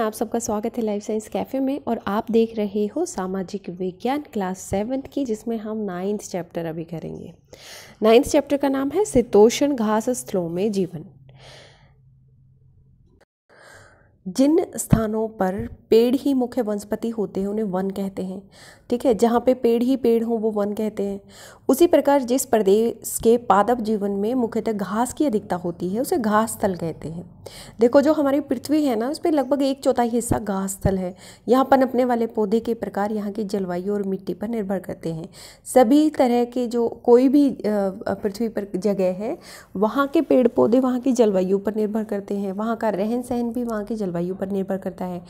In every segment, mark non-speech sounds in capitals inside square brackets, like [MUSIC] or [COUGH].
आप सबका स्वागत है लाइफ साइंस कैफ़े में और आप देख रहे हो सामाजिक विज्ञान क्लास सेवन्थ की जिसमें हम नाइन्थ चैप्टर अभी करेंगे नाइन्थ चैप्टर का नाम है शीतोषण घास स्थलों में जीवन जिन स्थानों पर पेड़ ही मुख्य वनस्पति होते हैं उन्हें वन कहते हैं ठीक है जहाँ पे पेड़ ही पेड़ हों वो वन कहते हैं उसी प्रकार जिस प्रदेश के पादप जीवन में मुख्यतः घास की अधिकता होती है उसे घास स्थल कहते हैं देखो जो हमारी पृथ्वी है ना उस पर लगभग एक चौथाई हिस्सा घास स्थल है यहाँ पनपने वाले पौधे के प्रकार यहाँ की जलवायु और मिट्टी पर निर्भर करते हैं सभी तरह के जो कोई भी पृथ्वी पर जगह है वहाँ के पेड़ पौधे वहाँ की जलवायु पर निर्भर करते हैं वहाँ का रहन सहन भी वहाँ की जलवायु पर निर्भर करता है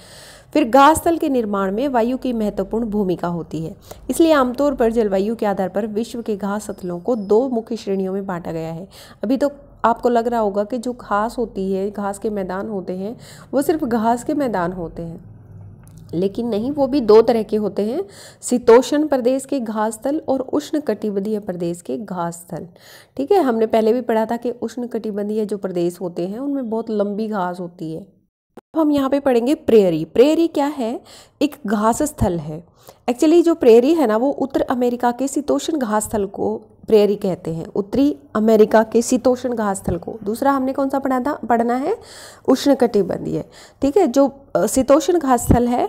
फिर घास तल के निर्माण में वायु की महत्वपूर्ण भूमिका होती है इसलिए आमतौर पर जलवायु के आधार पर विश्व के घास स्थलों को दो मुख्य श्रेणियों में बांटा गया है अभी तो आपको लग रहा होगा कि जो घास होती है घास के मैदान होते हैं वो सिर्फ घास के मैदान होते हैं लेकिन नहीं वो भी दो तरह के होते हैं शीतोषण प्रदेश के घास स्थल और उष्ण कटिबंधीय प्रदेश के घास स्थल ठीक है हमने पहले भी पढ़ा था कि उष्ण कटिबंधीय जो प्रदेश होते हैं उनमें बहुत लंबी घास होती है अब हम यहाँ पे पढ़ेंगे प्रेयरी प्रेयरी क्या है एक घास स्थल है एक्चुअली जो प्रेयरी है ना वो उत्तर अमेरिका के शीतोषण घास स्थल को प्रेयरी कहते हैं उत्तरी अमेरिका के शीतोष्ण घास स्थल को दूसरा हमने कौन सा पढ़ा था पढ़ना है उष्ण कटिबंधीय ठीक है जो शीतोष्ण घास स्थल है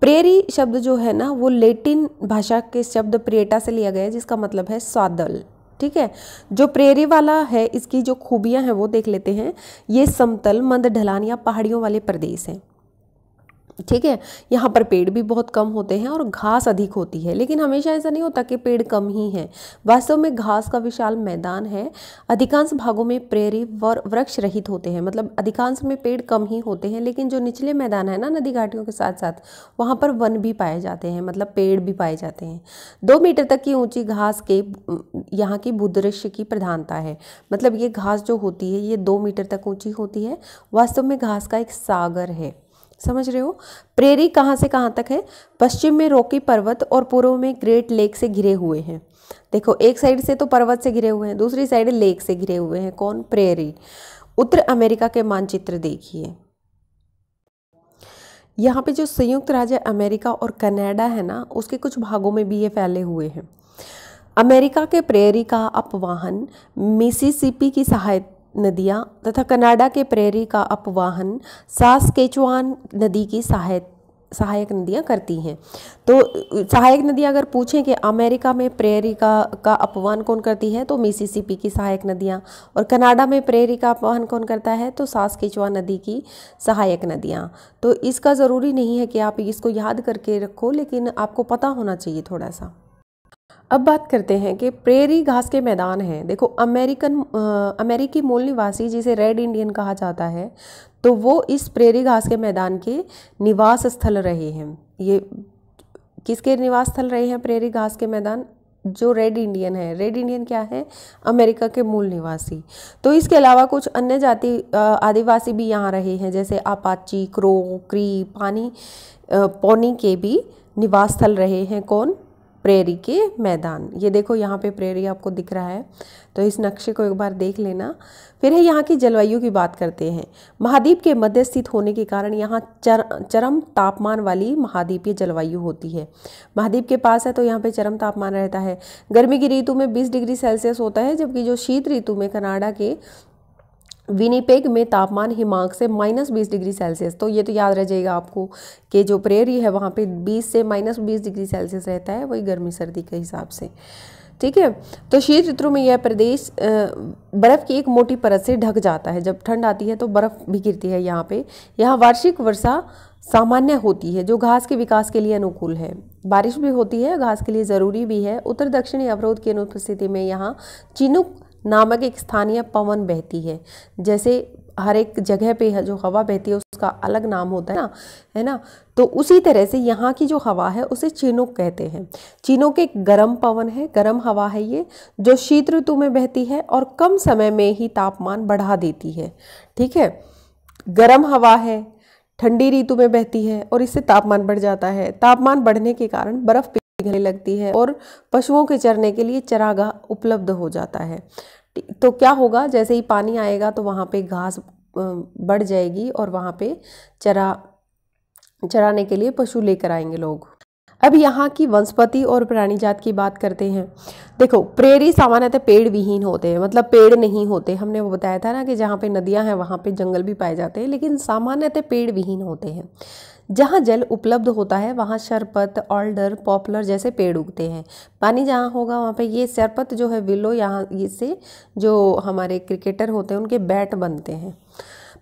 प्रेरी शब्द जो है ना वो लेटिन भाषा के शब्द प्रेटा से लिया गया है जिसका मतलब है स्वादल ठीक है जो प्रेरी वाला है इसकी जो खूबियां हैं वो देख लेते हैं ये समतल मंद ढलान या पहाड़ियों वाले प्रदेश हैं ठीक है यहाँ पर पेड़ भी बहुत कम होते हैं और घास अधिक होती है लेकिन हमेशा ऐसा नहीं होता कि पेड़ कम ही हैं वास्तव में घास का विशाल मैदान है अधिकांश भागों में प्रेरी वृक्ष रहित होते हैं मतलब अधिकांश में पेड़ कम ही होते हैं लेकिन जो निचले मैदान है ना नदी घाटियों के साथ साथ वहाँ पर वन भी पाए जाते हैं मतलब पेड़ भी पाए जाते हैं दो मीटर तक की ऊँची घास के यहाँ की भूदृश्य की प्रधानता है मतलब ये घास जो होती है ये दो मीटर तक ऊँची होती है वास्तव में घास का एक सागर है समझ रहे हो प्रेरी कहाँ से कहाँ तक है पश्चिम में रोकी पर्वत और पूर्व में ग्रेट लेक से घिरे हुए हैं देखो एक साइड से तो पर्वत से घिरे हुए हैं दूसरी साइड लेक से घिरे हुए हैं कौन प्रेरी उत्तर अमेरिका के मानचित्र देखिए यहाँ पे जो संयुक्त राज्य अमेरिका और कनाडा है ना उसके कुछ भागों में भी ये फैले हुए हैं अमेरिका के प्रेरी का अपवाहन मिसिसिपी की सहायता नदियाँ तथा कनाडा के प्रेरी का अपवाहन केचवान नदी की सहायता सहायक नदियाँ करती हैं तो सहायक नदियाँ अगर पूछें कि अमेरिका में प्रेरी का का अपवान कौन करती है तो मिसिसिपी की सहायक नदियाँ और कनाडा में प्रेरी का अपवान कौन करता है तो केचवा नदी की सहायक नदियाँ तो इसका ज़रूरी नहीं है कि आप इसको याद करके रखो लेकिन आपको पता होना चाहिए थोड़ा सा अब बात करते हैं कि प्रेरी घास के मैदान हैं देखो अमेरिकन आ, अमेरिकी मूल निवासी जिसे रेड इंडियन कहा जाता है तो वो इस प्रेरी घास के मैदान के निवास स्थल रहे हैं ये किसके निवास स्थल रहे हैं प्रेरी घास के मैदान जो रेड इंडियन है रेड इंडियन क्या है अमेरिका के मूल निवासी तो इसके अलावा कुछ अन्य जाति आदिवासी भी यहाँ रहे हैं जैसे आपाची क्रो क्री पानी पौनी के भी निवास स्थल रहे हैं कौन प्रेरी के मैदान ये देखो यहाँ पे प्रेरी आपको दिख रहा है तो इस नक्शे को एक बार देख लेना फिर है यहाँ की जलवायु की बात करते हैं महाद्वीप के मध्य स्थित होने के कारण यहाँ चर चरम तापमान वाली महाद्वीपीय जलवायु होती है महाद्वीप के पास है तो यहाँ पे चरम तापमान रहता है गर्मी की ऋतु में 20 डिग्री सेल्सियस होता है जबकि जो शीत ऋतु में कनाडा के विनीपेग में तापमान हिमांक से माइनस बीस डिग्री सेल्सियस तो ये तो याद रह जाएगा आपको कि जो प्रेरी है वहाँ पे बीस से माइनस बीस डिग्री सेल्सियस रहता है वही गर्मी सर्दी के हिसाब से ठीक है तो शीत ऋतु में यह प्रदेश बर्फ़ की एक मोटी परत से ढक जाता है जब ठंड आती है तो बर्फ़ भी गिरती है यहाँ पे यहाँ वार्षिक वर्षा सामान्य होती है जो घास के विकास के लिए अनुकूल है बारिश भी होती है घास के लिए ज़रूरी भी है उत्तर दक्षिणी अवरोध की अनुपस्थिति में यहाँ चिनुक नामक एक स्थानीय पवन बहती है जैसे हर एक जगह पे जो हवा बहती है उसका अलग नाम होता है ना है ना तो उसी तरह से यहाँ की जो हवा है उसे चीनुक कहते हैं चीनों एक गर्म पवन है गर्म हवा है ये जो शीत ऋतु में बहती है और कम समय में ही तापमान बढ़ा देती है ठीक है गर्म हवा है ठंडी ऋतु में बहती है और इससे तापमान बढ़ जाता है तापमान बढ़ने के कारण बर्फ़ घने लगती है और पशुओं के चरने के लिए चरागाह उपलब्ध हो जाता है तो क्या होगा जैसे ही पानी आएगा तो वहाँ पे घास बढ़ जाएगी और वहाँ पे चरा चराने के लिए पशु लेकर आएंगे लोग अब यहाँ की वनस्पति और प्राणी जात की बात करते हैं देखो प्रेरी सामान्यतः पेड़ विहीन होते हैं मतलब पेड़ नहीं होते हमने वो बताया था ना कि जहाँ पे नदियाँ हैं वहाँ पे जंगल भी पाए जाते हैं लेकिन सामान्यतः पेड़ विहीन होते हैं जहाँ जल उपलब्ध होता है वहाँ शरपत ऑल्डर पॉपुलर जैसे पेड़ उगते हैं पानी जहाँ होगा वहाँ पे ये शरपत जो है विलो यहाँ इससे जो हमारे क्रिकेटर होते हैं उनके बैट बनते हैं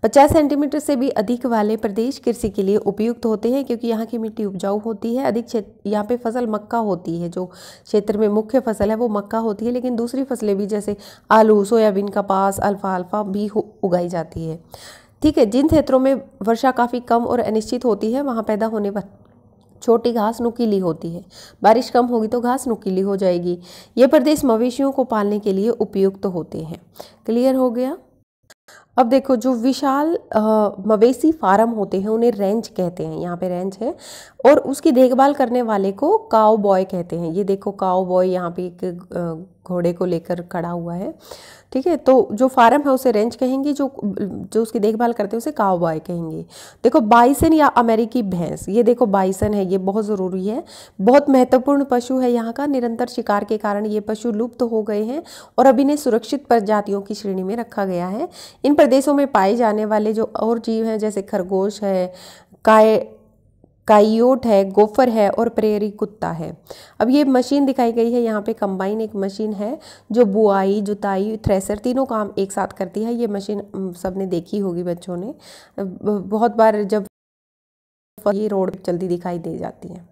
50 सेंटीमीटर से भी अधिक वाले प्रदेश कृषि के लिए उपयुक्त होते हैं क्योंकि यहाँ की मिट्टी उपजाऊ होती है अधिक क्षेत्र यहाँ पे फसल मक्का होती है जो क्षेत्र में मुख्य फसल है वो मक्का होती है लेकिन दूसरी फसलें भी जैसे आलू सोयाबीन कपास अल्फा अल्फा भी उगाई जाती है ठीक है जिन क्षेत्रों में वर्षा काफ़ी कम और अनिश्चित होती है वहाँ पैदा होने पर छोटी घास नुकीली होती है बारिश कम होगी तो घास नुकीली हो जाएगी ये प्रदेश मवेशियों को पालने के लिए उपयुक्त तो होते हैं क्लियर हो गया अब देखो जो विशाल मवेशी फार्म होते हैं उन्हें रेंज कहते हैं यहाँ पे रेंज है और उसकी देखभाल करने वाले को काओ बॉय कहते हैं ये देखो काओ बॉय यहाँ पे एक घोड़े को लेकर खड़ा हुआ है ठीक है तो जो फार्म है उसे रेंच कहेंगे जो जो उसकी देखभाल करते हैं उसे काव बॉय कहेंगे देखो बाइसन या अमेरिकी भैंस ये देखो बाइसन है ये बहुत ज़रूरी है बहुत महत्वपूर्ण पशु है यहाँ का निरंतर शिकार के कारण ये पशु लुप्त तो हो गए हैं और अब इन्हें सुरक्षित प्रजातियों की श्रेणी में रखा गया है इन प्रदेशों में पाए जाने वाले जो और जीव हैं जैसे खरगोश है काय काइयोट है गोफर है और प्रेरी कुत्ता है अब ये मशीन दिखाई गई है यहाँ पे कंबाइन एक मशीन है जो बुआई जुताई थ्रेसर तीनों काम एक साथ करती है ये मशीन सबने देखी होगी बच्चों ने बहुत बार जब ये रोड जल्दी दिखाई दे जाती है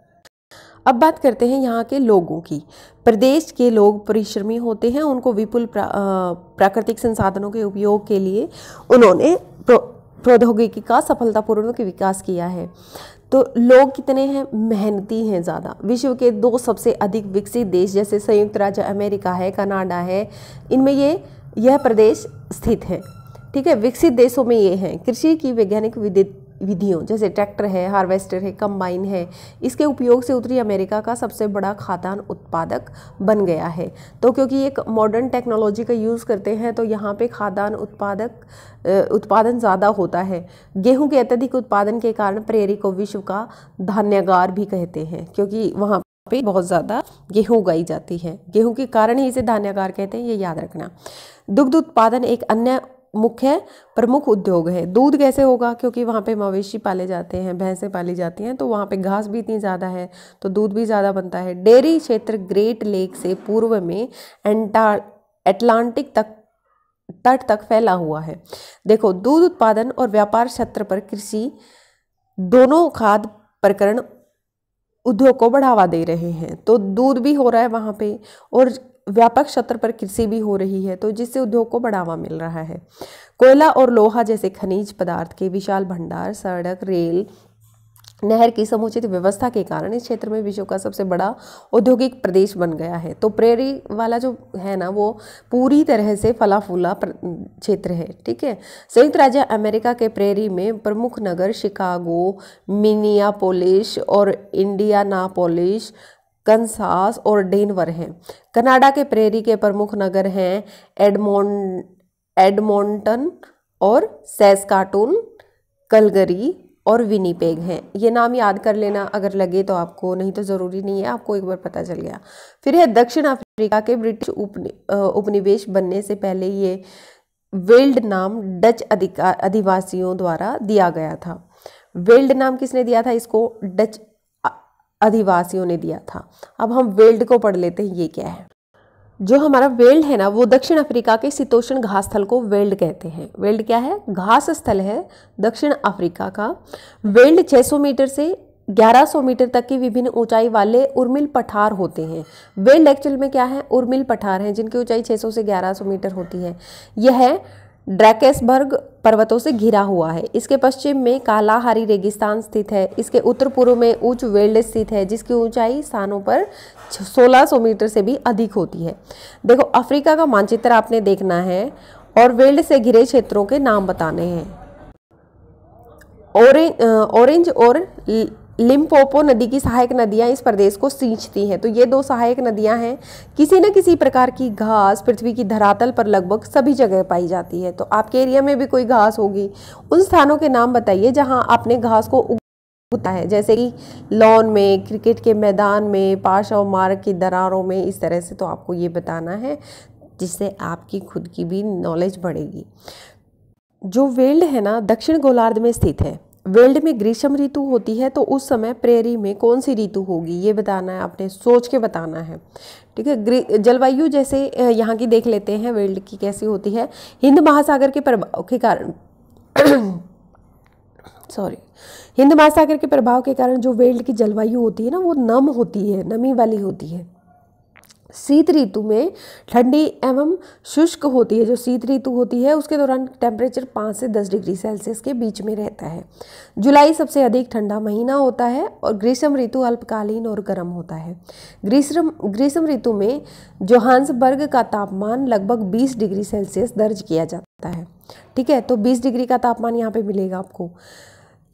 अब बात करते हैं यहाँ के लोगों की प्रदेश के लोग परिश्रमी होते हैं उनको विपुल प्राकृतिक संसाधनों के उपयोग के लिए उन्होंने प्रौद्योगिकी का सफलतापूर्वक विकास किया है तो लोग कितने हैं मेहनती हैं ज़्यादा विश्व के दो सबसे अधिक विकसित देश जैसे संयुक्त राज्य अमेरिका है कनाडा है इनमें ये यह प्रदेश स्थित है ठीक है विकसित देशों में ये हैं कृषि की वैज्ञानिक विधि विधियों जैसे ट्रैक्टर है हार्वेस्टर है कंबाइन है इसके उपयोग से उत्तरी अमेरिका का सबसे बड़ा खाद्यान्न उत्पादक बन गया है तो क्योंकि एक मॉडर्न टेक्नोलॉजी का यूज़ करते हैं तो यहाँ पे खाद्यान्न उत्पादक उत्पादन ज़्यादा होता है गेहूं के अत्यधिक उत्पादन के कारण प्रेरी को विश्व का धान्यागार भी कहते हैं क्योंकि वहाँ पे बहुत ज़्यादा गेहूं उगाई जाती है गेहूं के कारण ही इसे धान्यागार कहते हैं ये याद रखना दुग्ध उत्पादन एक अन्य मुख्य प्रमुख उद्योग है दूध कैसे होगा क्योंकि वहाँ पे मवेशी पाले जाते हैं भैंसें पाली जाती हैं तो वहाँ पे घास भी इतनी ज़्यादा है तो दूध भी ज़्यादा बनता है डेयरी क्षेत्र ग्रेट लेक से पूर्व में एंटा एटलांटिक तक तट तक फैला हुआ है देखो दूध उत्पादन और व्यापार क्षेत्र पर कृषि दोनों खाद्य प्रकरण उद्योग को बढ़ावा दे रहे हैं तो दूध भी हो रहा है वहाँ पे और व्यापक क्षेत्र पर कृषि भी हो रही है तो जिससे उद्योग को बढ़ावा मिल रहा है कोयला और लोहा जैसे खनिज पदार्थ के विशाल भंडार सड़क रेल नहर की समुचित व्यवस्था के कारण इस क्षेत्र में विश्व का सबसे बड़ा औद्योगिक प्रदेश बन गया है तो प्रेरी वाला जो है ना वो पूरी तरह से फला फूला क्षेत्र है ठीक है संयुक्त राज्य अमेरिका के प्रेरी में प्रमुख नगर शिकागो मिनियापोलिश और इंडियानापोलिश कंसास और डेनवर हैं कनाडा के प्रेरी के प्रमुख नगर हैं एडमोन एडमोंटन और सेस्काटून कलगरी और विनीपेग हैं ये नाम याद कर लेना अगर लगे तो आपको नहीं तो ज़रूरी नहीं है आपको एक बार पता चल गया फिर है दक्षिण अफ्रीका के ब्रिटिश उपनिवेश बनने से पहले ये वेल्ड नाम डच अधिकार अधिवासियों द्वारा दिया गया था वेल्ड नाम किसने दिया था इसको डच अधिवासियों ने दिया था अब हम वेल्ड को पढ़ लेते हैं ये क्या है जो हमारा वेल्ड है ना वो दक्षिण अफ्रीका के शीतोषण घास स्थल को वेल्ड कहते हैं वेल्ड क्या है घास स्थल है दक्षिण अफ्रीका का वेल्ड 600 मीटर से 1100 मीटर तक की विभिन्न ऊंचाई वाले उर्मिल पठार होते हैं वेल्ड एक्चुअल में क्या है उर्मिल पठार हैं जिनकी ऊंचाई 600 से 1100 मीटर होती है यह है ड्रैकेसबर्ग पर्वतों से घिरा हुआ है इसके पश्चिम में कालाहारी रेगिस्तान स्थित है इसके उत्तर पूर्व में उच्च वेल्ड स्थित है जिसकी ऊंचाई स्थानों पर 1600 मीटर से भी अधिक होती है देखो अफ्रीका का मानचित्र आपने देखना है और वेल्ड से घिरे क्षेत्रों के नाम बताने हैं ऑरेंज और लिम्पोपो नदी की सहायक नदियाँ इस प्रदेश को सींचती हैं तो ये दो सहायक नदियाँ हैं किसी न किसी प्रकार की घास पृथ्वी की धरातल पर लगभग सभी जगह पाई जाती है तो आपके एरिया में भी कोई घास होगी उन स्थानों के नाम बताइए जहाँ आपने घास को उगता है जैसे कि लॉन में क्रिकेट के मैदान में पार्श्व मार्ग की दरारों में इस तरह से तो आपको ये बताना है जिससे आपकी खुद की भी नॉलेज बढ़ेगी जो वेल्ड है ना दक्षिण गोलार्ध में स्थित है वर्ल्ड में ग्रीष्म ऋतु होती है तो उस समय प्रेरी में कौन सी ऋतु होगी ये बताना है आपने सोच के बताना है ठीक है जलवायु जैसे यहाँ की देख लेते हैं वर्ल्ड की कैसी होती है हिंद महासागर के प्रभाव के कारण [COUGHS] सॉरी हिंद महासागर के प्रभाव के कारण जो वर्ल्ड की जलवायु होती है ना वो नम होती है नमी वाली होती है शीत ऋतु में ठंडी एवं शुष्क होती है जो शीत ऋतु होती है उसके दौरान टेम्परेचर पाँच से दस डिग्री सेल्सियस के बीच में रहता है जुलाई सबसे अधिक ठंडा महीना होता है और ग्रीष्म ऋतु अल्पकालीन और गर्म होता है ग्रीष्म ग्रीष्म ऋतु में जोहान्सबर्ग का तापमान लगभग बीस डिग्री सेल्सियस दर्ज किया जाता है ठीक है तो बीस डिग्री का तापमान यहाँ पर मिलेगा आपको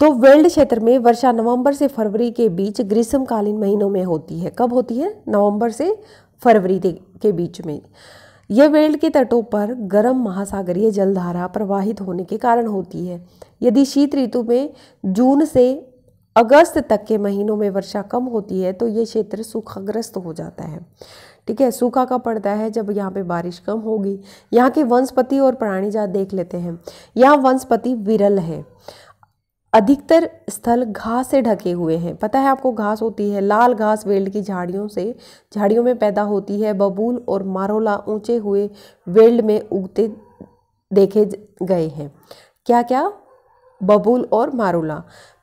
तो वेल्ड क्षेत्र में वर्षा नवंबर से फरवरी के बीच ग्रीष्मकालीन महीनों में होती है कब होती है नवंबर से फरवरी के बीच में यह वेल्ड के तटों पर गर्म महासागरीय जलधारा प्रवाहित होने के कारण होती है यदि शीत ऋतु में जून से अगस्त तक के महीनों में वर्षा कम होती है तो ये क्षेत्र सूखाग्रस्त हो जाता है ठीक है सूखा का पड़ता है जब यहाँ पे बारिश कम होगी यहाँ के वनस्पति और प्राणी जात देख लेते हैं यहाँ वनस्पति विरल है अधिकतर स्थल घास से ढके हुए हैं पता है आपको घास होती है लाल घास वेल्ड की झाड़ियों से झाड़ियों में पैदा होती है बबूल और मारोला ऊंचे हुए वेल्ड में उगते देखे गए हैं क्या क्या बबूल और मारोला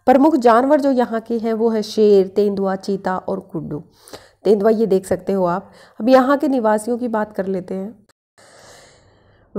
प्रमुख जानवर जो यहाँ के हैं वो है शेर तेंदुआ चीता और कुड्डू तेंदुआ ये देख सकते हो आप अब यहाँ के निवासियों की बात कर लेते हैं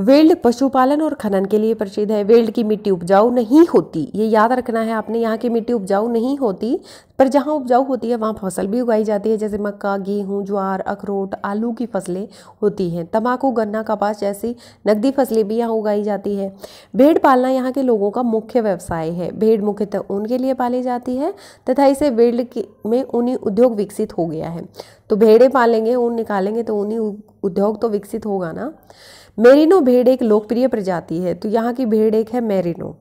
वेल्ड पशुपालन और खनन के लिए प्रसिद्ध है वेल्ड की मिट्टी उपजाऊ नहीं होती ये याद रखना है आपने यहाँ की मिट्टी उपजाऊ नहीं होती पर जहाँ उपजाऊ होती है वहाँ फसल भी उगाई जाती है जैसे मक्का गेहूँ ज्वार अखरोट आलू की फसलें होती हैं तम्बाकू गन्ना कपास जैसी नकदी फसलें भी यहाँ उगाई जाती है भेड़ पालना यहाँ के लोगों का मुख्य व्यवसाय है भेड़ मुख्यतः उनके लिए पाली जाती है तथा इसे वेल्ड में उन्हीं उद्योग विकसित हो गया है तो भेड़े पालेंगे ऊन निकालेंगे तो ऊनी उद्योग तो विकसित होगा ना मेरिनो भेड़ एक लोकप्रिय प्रजाति है तो यहाँ की भेड़ एक है मेरिनो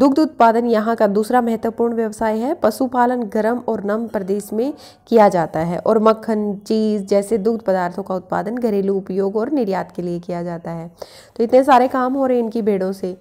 दुग्ध उत्पादन यहाँ का दूसरा महत्वपूर्ण व्यवसाय है पशुपालन गर्म और नम प्रदेश में किया जाता है और मक्खन चीज़ जैसे दुग्ध पदार्थों का उत्पादन घरेलू उपयोग और निर्यात के लिए किया जाता है तो इतने सारे काम हो रहे हैं इनकी भेड़ों से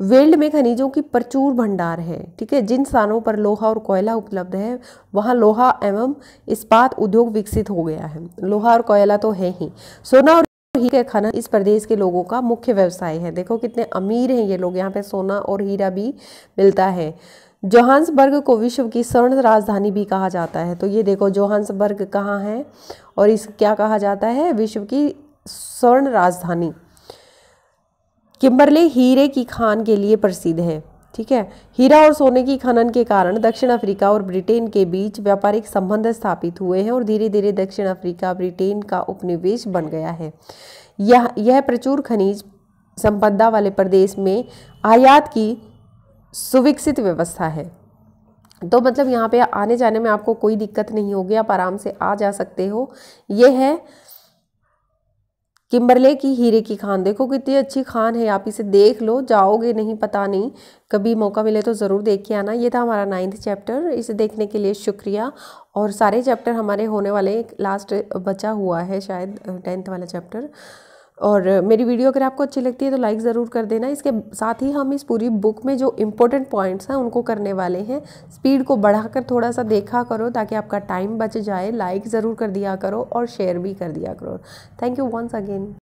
वेल्ड में खनिजों की प्रचुर भंडार है ठीक है जिन स्थानों पर लोहा और कोयला उपलब्ध है वहाँ लोहा एवं इस्पात उद्योग विकसित हो गया है लोहा और कोयला तो है ही सोना और हीरे खनन इस प्रदेश के लोगों का मुख्य व्यवसाय है देखो कितने अमीर हैं ये लोग यहाँ पे सोना और हीरा भी मिलता है जोहान्सबर्ग को विश्व की स्वर्ण राजधानी भी कहा जाता है तो ये देखो जोहान्सबर्ग कहाँ है और इस क्या कहा जाता है विश्व की स्वर्ण राजधानी किम्बरले हीरे की खान के लिए प्रसिद्ध है ठीक है हीरा और सोने की खनन के कारण दक्षिण अफ्रीका और ब्रिटेन के बीच व्यापारिक संबंध स्थापित हुए हैं और धीरे धीरे दक्षिण अफ्रीका ब्रिटेन का उपनिवेश बन गया है यह यह प्रचुर खनिज संपदा वाले प्रदेश में आयात की सुविकसित व्यवस्था है तो मतलब यहाँ पे आने जाने में आपको कोई दिक्कत नहीं होगी आप आराम से आ जा सकते हो ये है किम्बरले की हीरे की खान देखो कितनी अच्छी खान है आप इसे देख लो जाओगे नहीं पता नहीं कभी मौका मिले तो ज़रूर देख के आना ये था हमारा नाइन्थ चैप्टर इसे देखने के लिए शुक्रिया और सारे चैप्टर हमारे होने वाले लास्ट बचा हुआ है शायद टेंथ वाला चैप्टर और मेरी वीडियो अगर आपको अच्छी लगती है तो लाइक ज़रूर कर देना इसके साथ ही हम इस पूरी बुक में जो इम्पोर्टेंट पॉइंट्स हैं उनको करने वाले हैं स्पीड को बढ़ाकर थोड़ा सा देखा करो ताकि आपका टाइम बच जाए लाइक ज़रूर कर दिया करो और शेयर भी कर दिया करो थैंक यू वंस अगेन